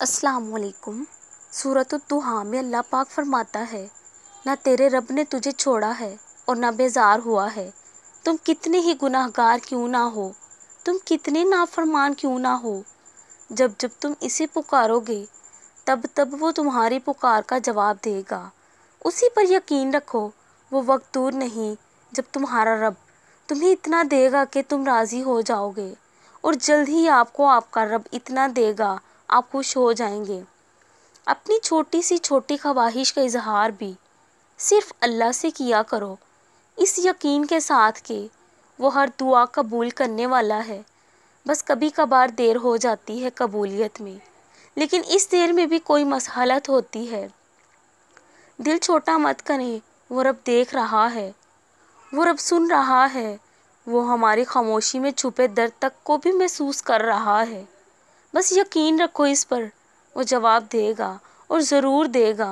असलकुम सूरत तुहा में अल्लाह पाक फरमाता है ना तेरे रब ने तुझे छोड़ा है और ना बेजार हुआ है तुम कितने ही गुनाहगार क्यों ना हो तुम कितने नाफरमान क्यों ना हो जब जब तुम इसे पुकारोगे तब तब वो तुम्हारी पुकार का जवाब देगा उसी पर यकीन रखो वो वक्त दूर नहीं जब तुम्हारा रब तुम्हें इतना देगा कि तुम राज़ी हो जाओगे और जल्द ही आपको आपका रब इतना देगा आप खुश हो जाएंगे अपनी छोटी सी छोटी ख्वाहिश का इजहार भी सिर्फ अल्लाह से किया करो इस यकीन के साथ कि वो हर दुआ कबूल करने वाला है बस कभी कभार देर हो जाती है कबूलियत में लेकिन इस देर में भी कोई मसहलत होती है दिल छोटा मत करें वो रब देख रहा है वो रब सुन रहा है वो हमारी खामोशी में छुपे दर्द तक को भी महसूस कर रहा है बस यकीन रखो इस पर वो जवाब देगा और ज़रूर देगा